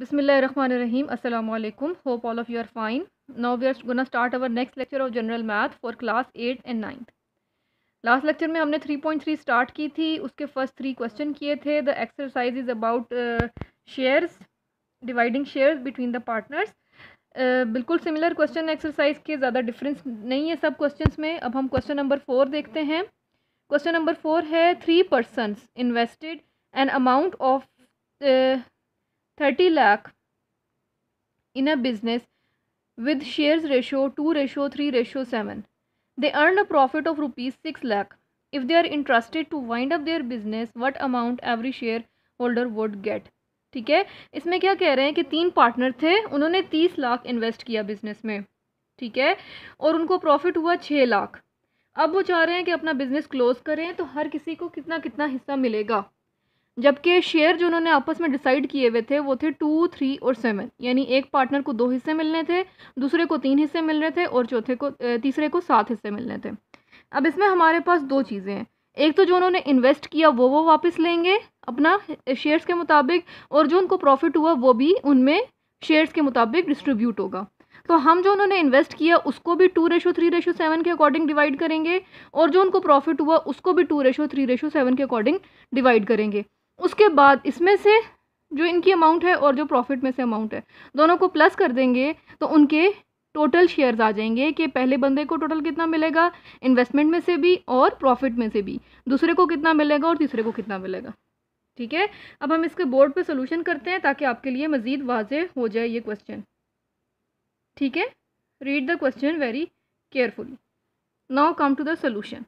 Bismillahirrahmanirrahim. Assalamu alaikum. Hope all of you are fine. Now we are going to start our next lecture of general math for class 8 last lecture में हमने 3.3 start की थी उसके first three question किए थे the exercise is about shares dividing shares between the partners बिल्कुल similar question exercise के ज़्यादा डिफरेंस नहीं है सब क्वेश्चन में अब हम क्वेश्चन नंबर फोर देखते हैं क्वेश्चन नंबर फोर है three persons invested an amount of thirty lakh in a business with share ratio two ratio three ratio seven they earn a profit of rupees six lakh if they are interested to wind up their business what amount every share holder would get ठीक है इसमें क्या कह रहे हैं कि तीन partner थे उन्होंने तीस लाख इन्वेस्ट किया बिजनेस में ठीक है और उनको प्रॉफिट हुआ छः लाख अब वो चाह रहे हैं कि अपना बिजनेस क्लोज करें तो हर किसी को कितना कितना हिस्सा मिलेगा जबकि शेयर जो उन्होंने आपस में डिसाइड किए हुए थे वो थे टू थ्री और सेवन यानी एक पार्टनर को दो हिस्से मिलने थे दूसरे को तीन हिस्से मिल रहे थे और चौथे को तीसरे को सात हिस्से मिलने थे अब इसमें हमारे पास दो चीज़ें हैं एक तो जो उन्होंने इन्वेस्ट किया वो वो वापस लेंगे अपना शेयर्स के मुताबिक और जो उनको प्रॉफिट हुआ वो भी उनमें शेयर्स के मुताबिक डिस्ट्रीब्यूट होगा तो हम जो उन्होंने इन्वेस्ट किया उसको भी two ratio three ratio seven के अकॉर्डिंग डिवाइड करेंगे और जो उनको प्रॉफिट हुआ उसको भी two ratio three ratio seven के अकॉर्डिंग डिवाइड करेंगे उसके बाद इसमें से जो इनकी अमाउंट है और जो प्रॉफिट में से अमाउंट है दोनों को प्लस कर देंगे तो उनके टोटल शेयर्स आ जाएंगे कि पहले बंदे को टोटल कितना मिलेगा इन्वेस्टमेंट में से भी और प्रॉफिट में से भी दूसरे को कितना मिलेगा और तीसरे को कितना मिलेगा ठीक है अब हम इसके बोर्ड पे सोल्यूशन करते हैं ताकि आपके लिए मज़ीद वाज हो जाए ये क्वेश्चन ठीक है read the question very carefully now come to the solution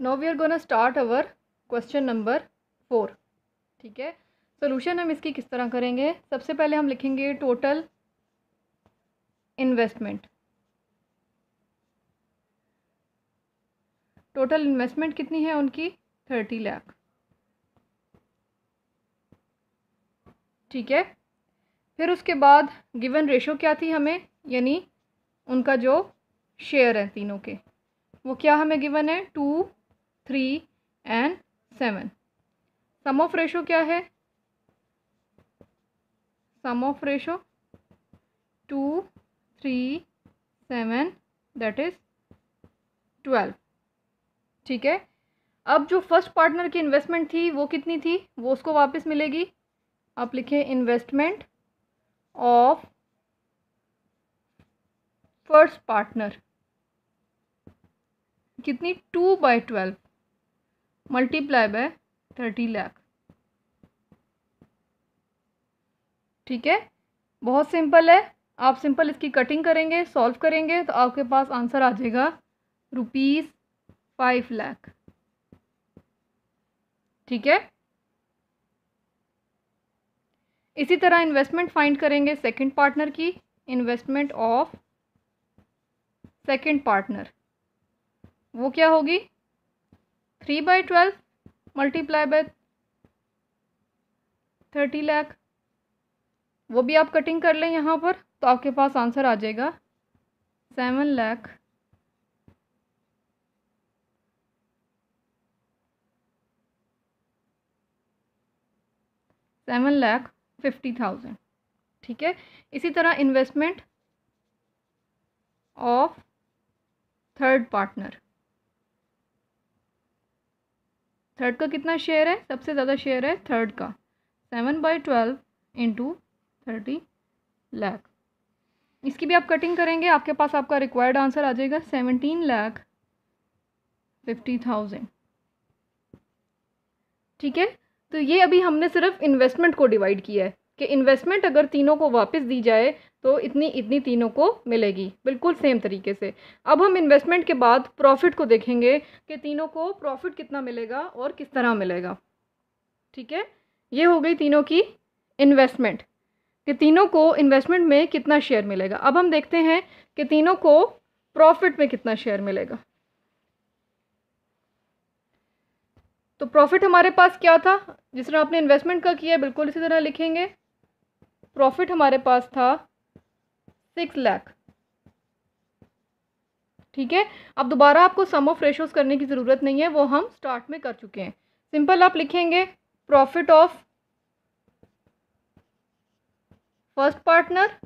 now we are gonna start our question number four ठीक है सोल्यूशन हम इसकी किस तरह करेंगे सबसे पहले हम लिखेंगे टोटल इन्वेस्टमेंट टोटल इन्वेस्टमेंट कितनी है उनकी थर्टी लाख ठीक है फिर उसके बाद गिवन रेशो क्या थी हमें यानी उनका जो शेयर है तीनों के वो क्या हमें गिवन है two three and seven sum of ratio क्या है sum of ratio two three seven that is twelve ठीक है अब जो फर्स्ट पार्टनर की इन्वेस्टमेंट थी वो कितनी थी वो उसको वापस मिलेगी आप लिखें इन्वेस्टमेंट ऑफ फर्स्ट पार्टनर कितनी two by twelve multiply by thirty lakh ठीक है बहुत सिंपल है आप सिंपल इसकी कटिंग करेंगे सॉल्व करेंगे तो आपके पास आंसर आ जाएगा रुपीज़ फाइव लाख ठीक है इसी तरह इन्वेस्टमेंट फाइंड करेंगे सेकंड पार्टनर की इन्वेस्टमेंट ऑफ सेकंड पार्टनर वो क्या होगी three by twelve multiply by thirty lakh वो भी आप कटिंग कर लें यहाँ पर तो आपके पास आंसर आ जाएगा seven lakh seven lakh fifty thousand ठीक है इसी तरह investment of third partner third का कितना शेयर है सबसे ज़्यादा शेयर है थर्ड का seven by twelve into thirty lakh इसकी भी आप कटिंग करेंगे आपके पास आपका रिक्वायर्ड आंसर आ जाएगा सेवनटीन लाख फिफ्टी थाउजेंड ठीक है तो ये अभी हमने सिर्फ इन्वेस्टमेंट को डिवाइड किया है कि इन्वेस्टमेंट अगर तीनों को वापस दी जाए तो इतनी इतनी तीनों को मिलेगी बिल्कुल सेम तरीके से अब हम इन्वेस्टमेंट के बाद प्रॉफिट को देखेंगे कि तीनों को प्रॉफिट कितना मिलेगा और किस तरह मिलेगा ठीक है ये हो गई तीनों की इन्वेस्टमेंट कि तीनों को इन्वेस्टमेंट में कितना शेयर मिलेगा अब हम देखते हैं कि तीनों को प्रॉफिट में कितना शेयर मिलेगा तो प्रॉफिट हमारे पास क्या था जिस तरह आपने इन्वेस्टमेंट का किया बिल्कुल इसी तरह लिखेंगे प्रॉफिट हमारे पास था सिक्स लाख ठीक है अब दोबारा आपको सम ऑफ रेशोज करने की ज़रूरत नहीं है वो हम स्टार्ट में कर चुके हैं सिंपल आप लिखेंगे प्रॉफिट ऑफ फर्स्ट पार्टनर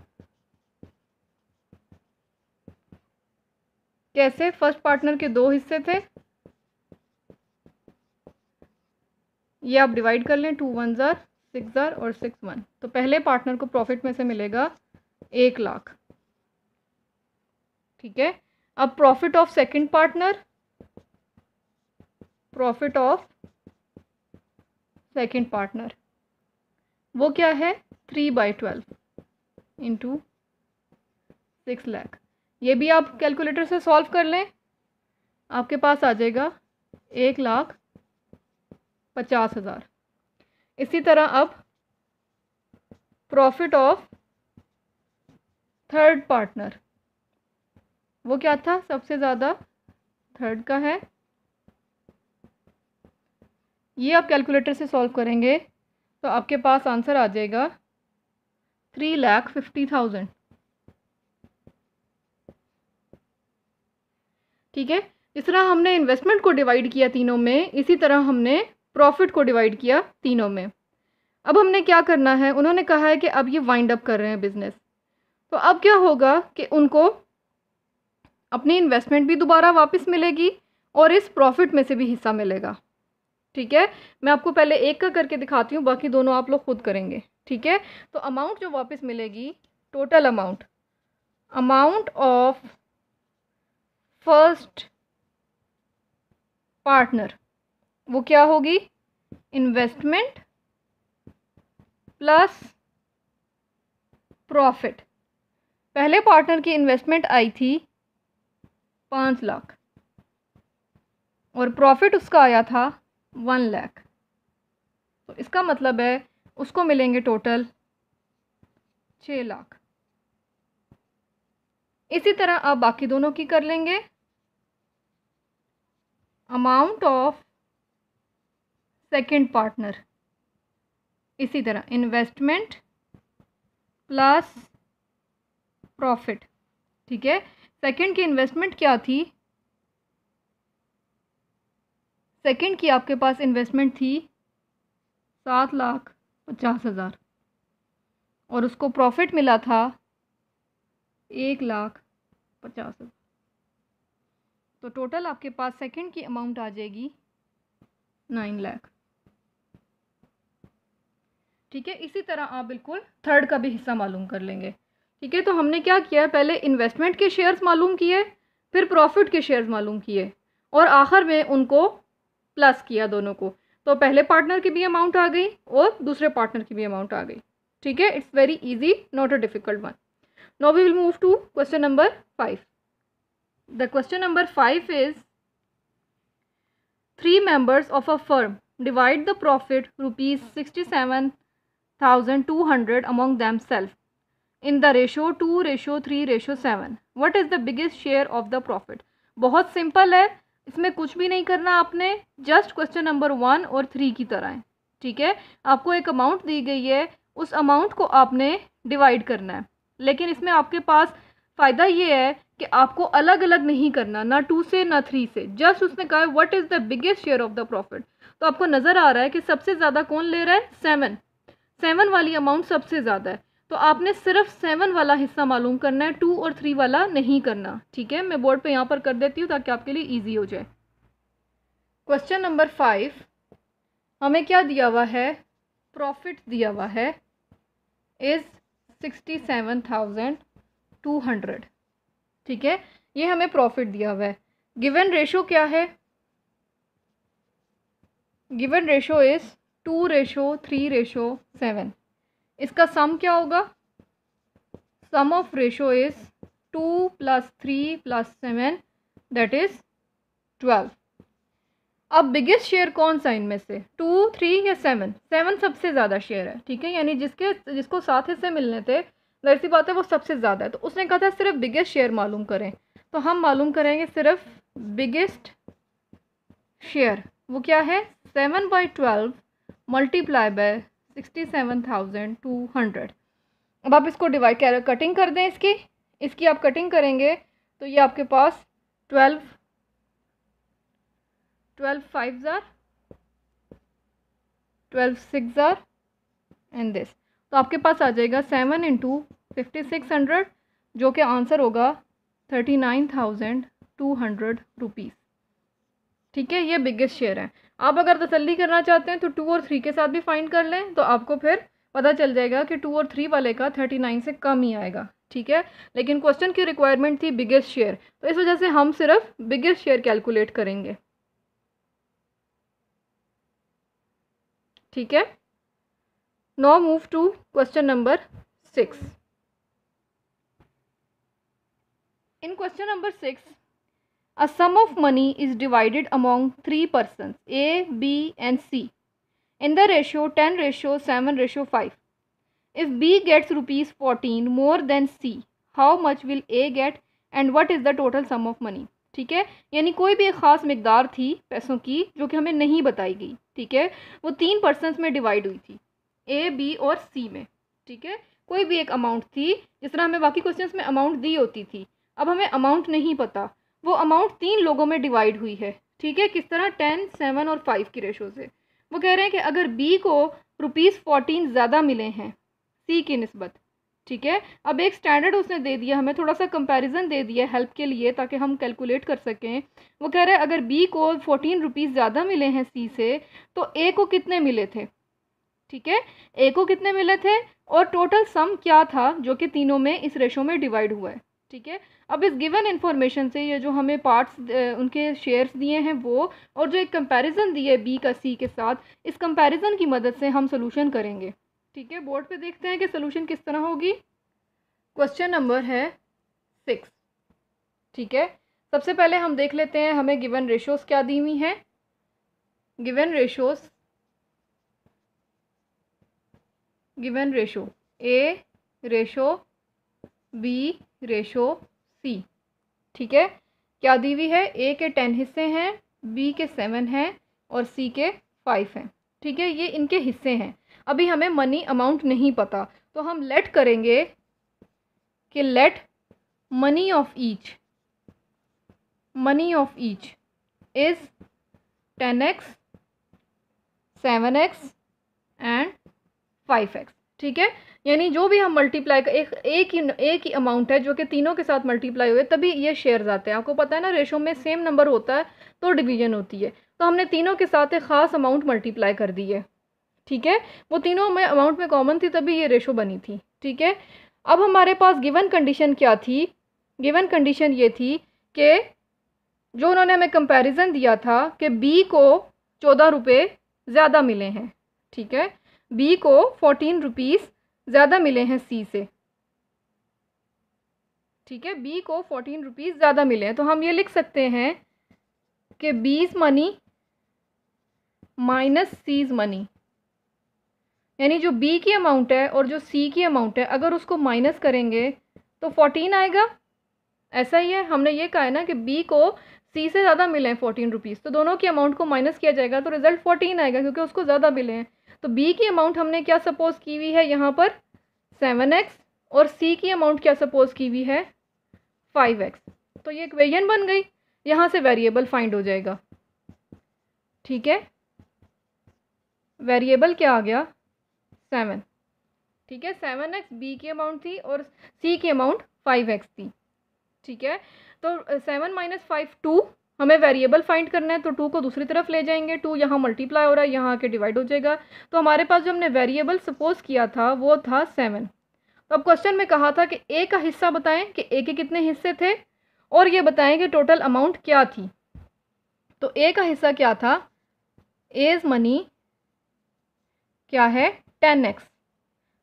कैसे फर्स्ट पार्टनर के दो हिस्से थे ये आप डिवाइड कर लें टू वन ज़ार सिक्स हज़ार और सिक्स वन तो पहले पार्टनर को प्रॉफिट में से मिलेगा एक लाख ठीक है अब profit of second partner profit of second partner वो क्या है three by twelve into six lakh ये भी आप कैलकुलेटर से सॉल्व कर लें आपके पास आ जाएगा एक लाख पचास हज़ार इसी तरह अब प्रॉफिट ऑफ थर्ड पार्टनर वो क्या था सबसे ज़्यादा थर्ड का है ये आप कैलकुलेटर से सॉल्व करेंगे तो आपके पास आंसर आ जाएगा थ्री लैख फिफ्टी थाउजेंड ठीक है इस तरह हमने इन्वेस्टमेंट को डिवाइड किया तीनों में इसी तरह हमने प्रॉफिट को डिवाइड किया तीनों में अब हमने क्या करना है उन्होंने कहा है कि अब ये वाइंड अप कर रहे हैं बिज़नेस तो अब क्या होगा कि उनको अपनी इन्वेस्टमेंट भी दोबारा वापस मिलेगी और इस प्रॉफिट में से भी हिस्सा मिलेगा ठीक है मैं आपको पहले एक का करके दिखाती हूँ बाकी दोनों आप लोग खुद करेंगे ठीक है तो अमाउंट जो वापस मिलेगी total amount amount of first partner वो क्या होगी इन्वेस्टमेंट प्लस प्रॉफिट पहले पार्टनर की इन्वेस्टमेंट आई थी पाँच लाख और प्रॉफिट उसका आया था वन लाख तो इसका मतलब है उसको मिलेंगे टोटल छः लाख इसी तरह आप बाकी दोनों की कर लेंगे अमाउंट ऑफ सेकेंड पार्टनर इसी तरह इन्वेस्टमेंट प्लस प्रॉफिट ठीक है सेकेंड की इन्वेस्टमेंट क्या थी सेकेंड की आपके पास इन्वेस्टमेंट थी सात लाख पचास हज़ार और उसको प्रॉफिट मिला था एक लाख पचास हज़ार तो टोटल आपके पास सेकेंड की अमाउंट आ जाएगी नाइन लाख ठीक है इसी तरह आप बिल्कुल थर्ड का भी हिस्सा मालूम कर लेंगे ठीक है तो हमने क्या किया पहले इन्वेस्टमेंट के शेयर्स मालूम किए फिर प्रॉफिट के शेयर्स मालूम किए और आखिर में उनको प्लस किया दोनों को तो पहले पार्टनर की भी अमाउंट आ गई और दूसरे पार्टनर की भी अमाउंट आ गई ठीक है it's very easy not a difficult one no we will move to question number five the question number five is three members of a firm divide the profit rupees sixty seven thousand two hundred among themselves in the ratio two ratio three ratio seven what is the biggest share of the profit बहुत simple है इसमें कुछ भी नहीं करना आपने just question number one और three की तरह है ठीक है आपको एक अमाउंट दी गई है उस अमाउंट को आपने डिवाइड करना है लेकिन इसमें आपके पास फ़ायदा ये है कि आपको अलग अलग नहीं करना ना टू से ना थ्री से जस्ट उसने कहा what is the biggest share of the profit तो आपको नज़र आ रहा है कि सबसे ज़्यादा कौन ले रहा है सेवन सेवन वाली अमाउंट सबसे ज़्यादा है तो आपने सिर्फ सेवन वाला हिस्सा मालूम करना है टू और थ्री वाला नहीं करना ठीक है मैं बोर्ड पे यहाँ पर कर देती हूँ ताकि आपके लिए ईजी हो जाए क्वेश्चन नंबर फाइव हमें क्या दिया हुआ है प्रॉफिट दिया हुआ है is sixty seven thousand two hundred ठीक है ये हमें प्रॉफिट दिया हुआ है गिवन रेशो क्या है given ratio is two ratio three ratio seven इसका सम क्या होगा sum of ratio is two plus three plus seven that is twelve अब बिगेस्ट शेयर कौन सा इनमें से टू थ्री या सेवन सेवन सबसे ज़्यादा शेयर है ठीक है यानी जिसके जिसको सात हिस्से मिलने थे जाहिर सी बात है वो सबसे ज़्यादा है तो उसने कहा था सिर्फ बिगेस्ट शेयर मालूम करें तो हम मालूम करेंगे सिर्फ बिगेस्ट शेयर वो क्या है seven by twelve multiply by sixty seven thousand two hundred अब आप इसको डिवाइड कर कटिंग कर दें इसकी इसकी आप कटिंग करेंगे तो ये आपके पास ट्वेल्व ट्वेल्व फाइव ज़ार ट्वेल्व सिक्स ज़ार एंड दिस तो आपके पास आ जाएगा seven into fifty six hundred जो कि आंसर होगा thirty nine thousand two hundred rupees ठीक है ये बिगेस्ट शेयर है आप अगर तसली करना चाहते हैं तो टू और थ्री के साथ भी फाइंड कर लें तो आपको फिर पता चल जाएगा कि टू और थ्री वाले का थर्टी नाइन से कम ही आएगा ठीक है लेकिन क्वेश्चन की रिक्वायरमेंट थी बिगेस्ट शेयर तो इस वजह से हम सिर्फ बिगेस्ट शेयर कैलकुलेट करेंगे ठीक है no move to question number six in question number six A sum of money is divided among three persons A, B, and C in the ratio 10 ratio 7 ratio 5. If B gets rupees 14 more than C, how much will A get and what is the total sum of money? ठीक है यानी कोई भी एक ख़ास मकदार थी पैसों की जो कि हमें नहीं बताई गई ठीक है वो तीन पर्सनस में डिवाइड हुई थी ए बी और सी में ठीक है कोई भी एक अमाउंट थी जिस तरह हमें बाकी क्वेश्चंस में अमाउंट दी होती थी अब हमें अमाउंट नहीं पता वो अमाउंट तीन लोगों में डिवाइड हुई है ठीक है किस तरह टेन सेवन और फाइव की रेशो से वो कह रहे हैं कि अगर बी को रुपीज़ फोर्टीन ज़्यादा मिले हैं सी की नस्बत ठीक है अब एक स्टैंडर्ड उसने दे दिया हमें थोड़ा सा कंपैरिजन दे दिया हेल्प के लिए ताकि हम कैलकुलेट कर सकें वो कह रहे हैं अगर बी को फोर्टीन रुपीज़ ज़्यादा मिले हैं सी से तो ए को कितने मिले थे ठीक है ए को कितने मिले थे और टोटल सम क्या था जो कि तीनों में इस रेशो में डिवाइड हुआ है ठीक है अब इस गिवन इन्फॉर्मेशन से ये जो हमें पार्ट्स उनके शेयर्स दिए हैं वो और जो एक कंपैरिजन दी है बी का सी के साथ इस कंपैरिजन की मदद से हम सोल्यूशन करेंगे ठीक है बोर्ड पे देखते हैं कि सोल्यूशन किस तरह होगी क्वेश्चन नंबर है सिक्स ठीक है सबसे पहले हम देख लेते हैं हमें गिवन रेशोज़ क्या दी हुई हैं given ratios given ratio A ratio B ratio C ठीक है क्या दी हुई है ए के टेन हिस्से हैं बी के सेवन हैं और सी के फाइव हैं ठीक है ये इनके हिस्से हैं अभी हमें मनी अमाउंट नहीं पता तो हम लेट करेंगे कि let money of each money of each is ten x seven x and five x ठीक है यानी जो भी हम मल्टीप्लाई कर एक एक ही एक ही अमाउंट है जो कि तीनों के साथ मल्टीप्लाई हुए तभी ये शेयर्स आते हैं आपको पता है ना रेशो में सेम नंबर होता है तो डिवीजन होती है तो हमने तीनों के साथ एक ख़ास अमाउंट मल्टीप्लाई कर दी है ठीक है वो तीनों में अमाउंट में कॉमन थी तभी ये रेशो बनी थी ठीक है अब हमारे पास गिवन कंडीशन क्या थी गिवन कंडीशन ये थी कि जो उन्होंने हमें कंपेरिज़न दिया था कि बी को चौदह रुपये ज़्यादा मिले हैं ठीक है बी को फोर्टीन रुपीज़ ज़्यादा मिले हैं सी से ठीक है बी को फोर्टीन रुपीज़ ज़्यादा मिले हैं तो हम ये लिख सकते हैं कि बीज मनी माइनस सीज मनी यानी जो बी की अमाउंट है और जो सी की अमाउंट है अगर उसको माइनस करेंगे तो फोर्टीन आएगा ऐसा ही है हमने ये कहा है ना कि बी को सी से ज़्यादा मिले हैं फोर्टीन रुपीज़ तो दोनों की अमाउंट को माइनस किया जाएगा तो रिज़ल्ट फोर्टीन आएगा क्योंकि उसको ज़्यादा मिले हैं तो बी की अमाउंट हमने क्या सपोज की हुई है यहाँ पर सेवन एक्स और सी की अमाउंट क्या सपोज की हुई है फाइव एक्स तो ये इक्वेजन बन गई यहाँ से वेरिएबल फाइंड हो जाएगा ठीक है वेरिएबल क्या आ गया सेवन ठीक है सेवन एक्स बी की अमाउंट थी और सी की अमाउंट फाइव एक्स थी ठीक है तो सेवन माइनस फाइव टू हमें वेरिएबल फाइंड करना है तो टू को दूसरी तरफ ले जाएंगे टू यहाँ मल्टीप्लाई हो रहा है यहाँ आके डिवाइड हो जाएगा तो हमारे पास जो हमने वेरिएबल सपोज किया था वो था सेवन तो अब क्वेश्चन में कहा था कि ए का हिस्सा बताएं कि ए के कितने हिस्से थे और ये बताएं कि टोटल अमाउंट क्या थी तो ए का हिस्सा क्या था एज मनी क्या है टेन एक्स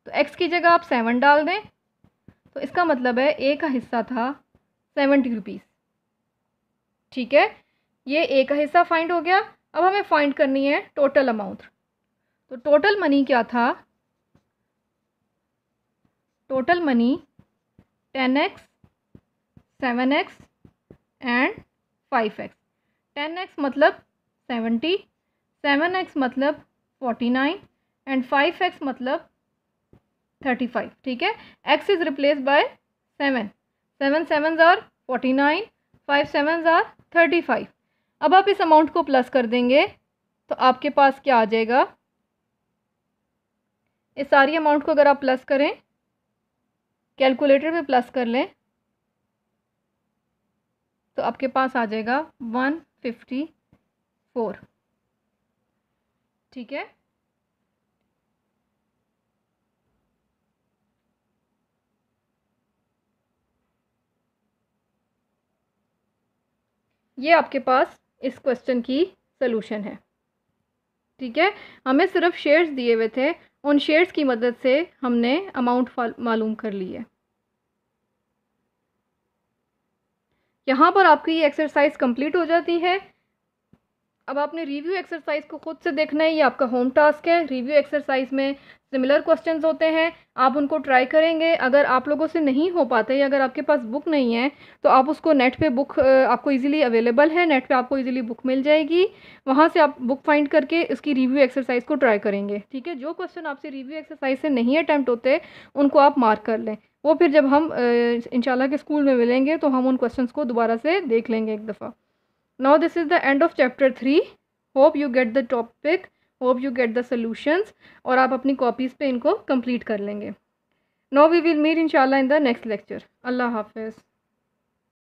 तो एक्स की जगह आप सेवन डाल दें तो इसका मतलब है ए का हिस्सा था सेवेंटी रुपीज़ ठीक है ये ए का हिस्सा फाइंड हो गया अब हमें फाइंड करनी है टोटल अमाउंट तो टोटल मनी क्या था total money ten x seven x and five x ten x मतलब सेवेंटी सेवन एक्स मतलब forty nine and five x मतलब थर्टी फाइव ठीक है x is replace by seven seven seven ज़ार forty nine five seven ज़ार thirty five अब आप इस अमाउंट को प्लस कर देंगे तो आपके पास क्या आ जाएगा इस सारी अमाउंट को अगर आप प्लस करें कैलकुलेटर पे प्लस कर लें तो आपके पास आ जाएगा वन फिफ्टी फोर ठीक है ये आपके पास इस क्वेश्चन की सलूशन है ठीक है हमें सिर्फ शेयर्स दिए हुए थे उन शेयर्स की मदद से हमने अमाउंट मालूम कर ली है यहाँ पर आपकी एक्सरसाइज कंप्लीट हो जाती है अब आपने रिव्यू एक्सरसाइज को खुद से देखना है ये आपका होम टास्क है रिव्यू एक्सरसाइज में सिमिलर क्वेश्चंस होते हैं आप उनको ट्राई करेंगे अगर आप लोगों से नहीं हो पाते या अगर आपके पास बुक नहीं है तो आप उसको नेट पे बुक आपको इजीली अवेलेबल है नेट पे आपको इजीली बुक मिल जाएगी वहाँ से आप बुक फाइंड करके इसकी रिव्यू एक्सरसाइज को ट्राई करेंगे ठीक है जो क्वेश्चन आपसे रिव्यू एक्सरसाइज से नहीं अटैम्प्ट होते उनको आप मार्क कर लें वो फिर जब हम इंशाल्लाह के स्कूल में मिलेंगे तो हम उन क्वेश्चंस को दोबारा से देख लेंगे एक दफ़ा now this is the end of chapter three hope you get the topic hope you get the solutions और आप अपनी कॉपीज़ पे इनको कंप्लीट कर लेंगे नो वी विल मीट इंशाल्लाह इन द नेक्स्ट लेक्चर अल्लाह हाफिज़